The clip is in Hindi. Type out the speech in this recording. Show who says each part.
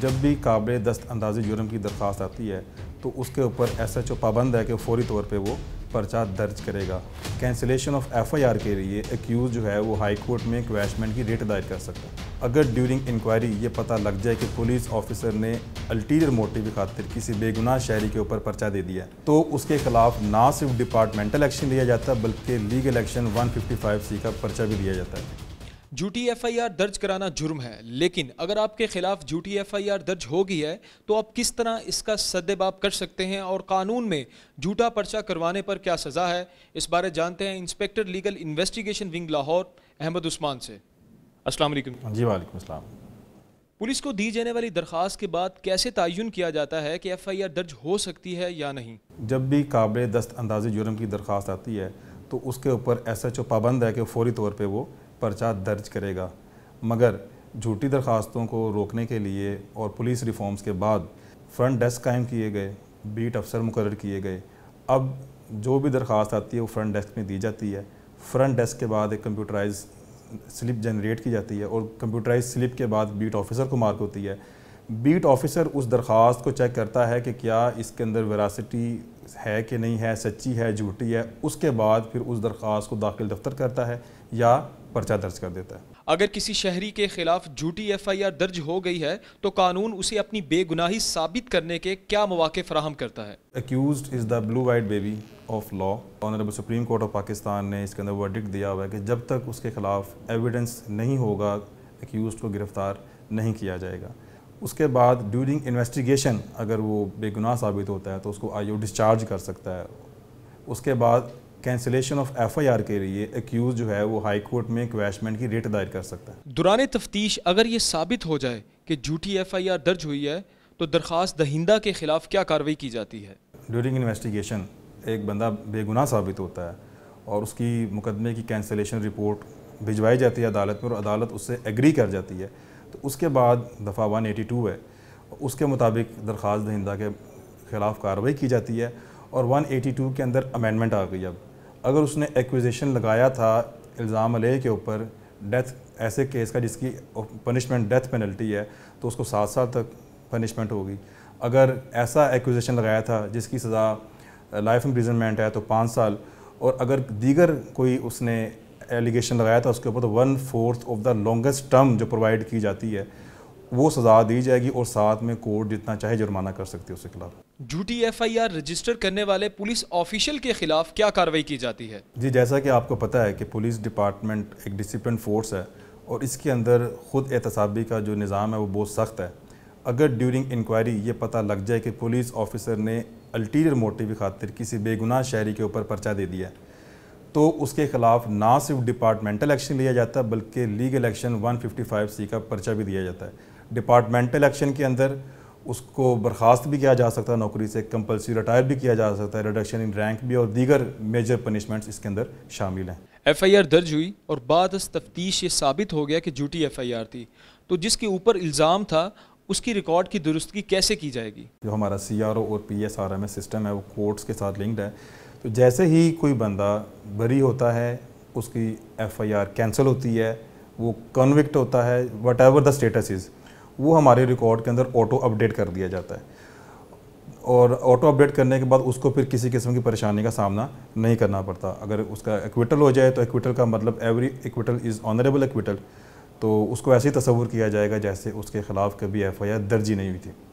Speaker 1: जब भी काबिल दस्त अंदाजी जुर्म की दरख्वास्त आती है तो उसके ऊपर एस एच ओ पाबंद है कि फौरी तौर पर वो पर्चा दर्ज करेगा cancellation of F I R के लिए एक्यूज़ जो है वो हाई कोर्ट में क्वैशमेंट की रेट दायर कर सकता है अगर ड्यूरिंग इंक्वायरी ये पता लग जाए कि पुलिस ऑफिसर ने अल्टीरियर मोटिव की खातिर किसी बेगुनाह शहरी के ऊपर पर्चा दे दिया तो उसके खिलाफ ना सिर्फ डिपार्टमेंटल एक्शन लिया जाता है बल्कि लीगल एक्शन फाइव सी का पर्चा भी दिया जाता है
Speaker 2: झूठी एफआईआर दर्ज कराना जुर्म है लेकिन अगर आपके खिलाफ झूठी एफआईआर दर्ज हो गई है तो आप किस तरह इसका सद्देबाब कर सकते हैं और कानून में झूठा पर्चा करवाने पर क्या सज़ा है इस बारे जानते हैं inspector legal investigation wing Lahore Ahmad Usman से अस्सलाम वालेकुम
Speaker 1: जी वालेकुम अस्सलाम
Speaker 2: पुलिस को दी जाने वाली दरख्वास्त के बाद कैसे तयन किया जाता है कि एफ़ आई आर दर्ज हो सकती है या नहीं
Speaker 1: जब भी काबिल दस्त अंदाजी जुर्म की दरख्वास्त आती है तो उसके ऊपर एस एच पाबंद है कि फ़ौरी तौर पर वो पर्चा दर्ज करेगा मगर झूठी दरखास्तों को रोकने के लिए और पुलिस रिफॉर्म्स के बाद फ्रंट डेस्क कायम किए गए बीट अफसर मुकर किए गए अब जो भी दरख्वास्त आती है वो फ्रंट डेस्क में दी जाती है फ्रंट डेस्क के बाद एक कंप्यूटराइज स्लिप जनरेट की जाती है और कंप्यूटराइज स्लिप के बाद बीट ऑफिसर को मार्क होती है बीट ऑफिसर उस दरख्वास्त को चेक करता है कि क्या इसके अंदर वरासिटी है कि नहीं है सच्ची है झूठी है उसके बाद फिर उस दरख्वास्त को दाखिल दफ्तर करता है या पर्चा दर्ज कर देता है
Speaker 2: अगर किसी शहरी के खिलाफ झूठी एफआईआर दर्ज हो गई है तो कानून उसे अपनी बेगुनाही साबित करने के क्या मौके फराहम करता है
Speaker 1: accused is the blue white baby of law honourable supreme court of Pakistan ने इसके अंदर वर्डिक्ट दिया हुआ है कि जब तक उसके खिलाफ एविडेंस नहीं होगा अक्यूज को गिरफ्तार नहीं किया जाएगा उसके बाद ड्यूरिंग इन्वेस्टिगेशन अगर वो बेगुनाह साबित होता है तो उसको आई डिस्चार्ज कर सकता है उसके बाद cancellation of F I R के लिए एक्यूज जो है वो हाई कोर्ट
Speaker 2: में क्वैशमेंट की रेट
Speaker 1: दायर कर सकता है
Speaker 2: दौरान तफ्तीश अगर ये साबित हो जाए कि झूठी एफ आई आर दर्ज हुई है तो दरख्वास्त दहिंदा के खिलाफ क्या कार्रवाई की जाती है
Speaker 1: ड्यूरिंग इन्वेस्टिगेशन एक बंदा बेगुनाह साबित होता है और उसकी मुकदमे की कैंसिलेशन रिपोर्ट भिजवाई जाती है अदालत में और अदालत उससे एग्री कर जाती है तो उसके बाद दफ़ा वन एटी टू है उसके मुताबिक दरख्वास्त दहिंदा के ख़िलाफ़ कार्रवाई की जाती है और 182 के अंदर अमेंडमेंट आ गई अब अगर उसने एक्विजेशन लगाया था इल्ज़ाम अलह के ऊपर डेथ ऐसे केस का जिसकी पनिशमेंट डेथ पेनल्टी है तो उसको सात साल तक पनिशमेंट होगी अगर ऐसा एक्विजेशन लगाया था जिसकी सज़ा लाइफ इम्प्रिजनमेंट है तो पाँच साल और अगर दीगर कोई उसने एलिगेशन लगाया था उसके ऊपर तो one fourth of the longest term जो प्रोवाइड की जाती है वो सज़ा दी जाएगी और साथ में कोर्ट जितना चाहे जुर्माना कर सकती है उसके खिलाफ
Speaker 2: झूठी एफआईआर रजिस्टर करने वाले पुलिस ऑफिशियल के खिलाफ क्या कार्रवाई की जाती है
Speaker 1: जी जैसा कि आपको पता है कि पुलिस डिपार्टमेंट एक डिसिप्लिन फोर्स है और इसके अंदर ख़ुद एहतसाबी का जो निज़ाम है वो बहुत सख्त है अगर ड्यूरिंग इंक्वायरी ये पता लग जाए कि पुलिस ऑफिसर ने अल्टीरियर मोटिव की खातिर किसी बेगुनाह शहरी के ऊपर पर्चा दे दिया तो उसके ख़िलाफ़ ना सिर्फ डिपार्टमेंटल एक्शन लिया जाता है बल्कि लीगल एक्शन 155 सी का पर्चा भी दिया जाता है डिपार्टमेंटल एक्शन के अंदर उसको बर्खास्त भी किया जा सकता है नौकरी से कंपलसरी रिटायर भी किया जा सकता है रिडक्शन इन रैंक भी और दीगर मेजर पनिशमेंट्स इसके अंदर शामिल हैं
Speaker 2: एफ आई आर दर्ज हुई और बाद तफ्तीश ये साबित हो गया कि झूठी एफ आई आर थी तो जिसके ऊपर इल्ज़ाम था उसकी रिकॉर्ड की दुरुस्तगी कैसे की जाएगी
Speaker 1: जो हमारा सी आर ओ और P S R M system है वो कोर्ट्स के साथ लिंक्ड है तो जैसे ही कोई बंदा बरी होता है उसकी एफ आई आर कैंसिल होती है वो कन्विक्ट होता है whatever the status is वो हमारे रिकॉर्ड के अंदर ऑटो अपडेट कर दिया जाता है और ऑटो अपडेट करने के बाद उसको फिर किसी किस्म की परेशानी का सामना नहीं करना पड़ता अगर उसका एक्विटल हो जाए तो एक्विटल का मतलब every acquittal is honourable acquittal तो उसको ऐसे ही तस्वूर किया जाएगा जैसे उसके ख़िलाफ़ कभी एफ आई आर दर्ज ही नहीं हुई थी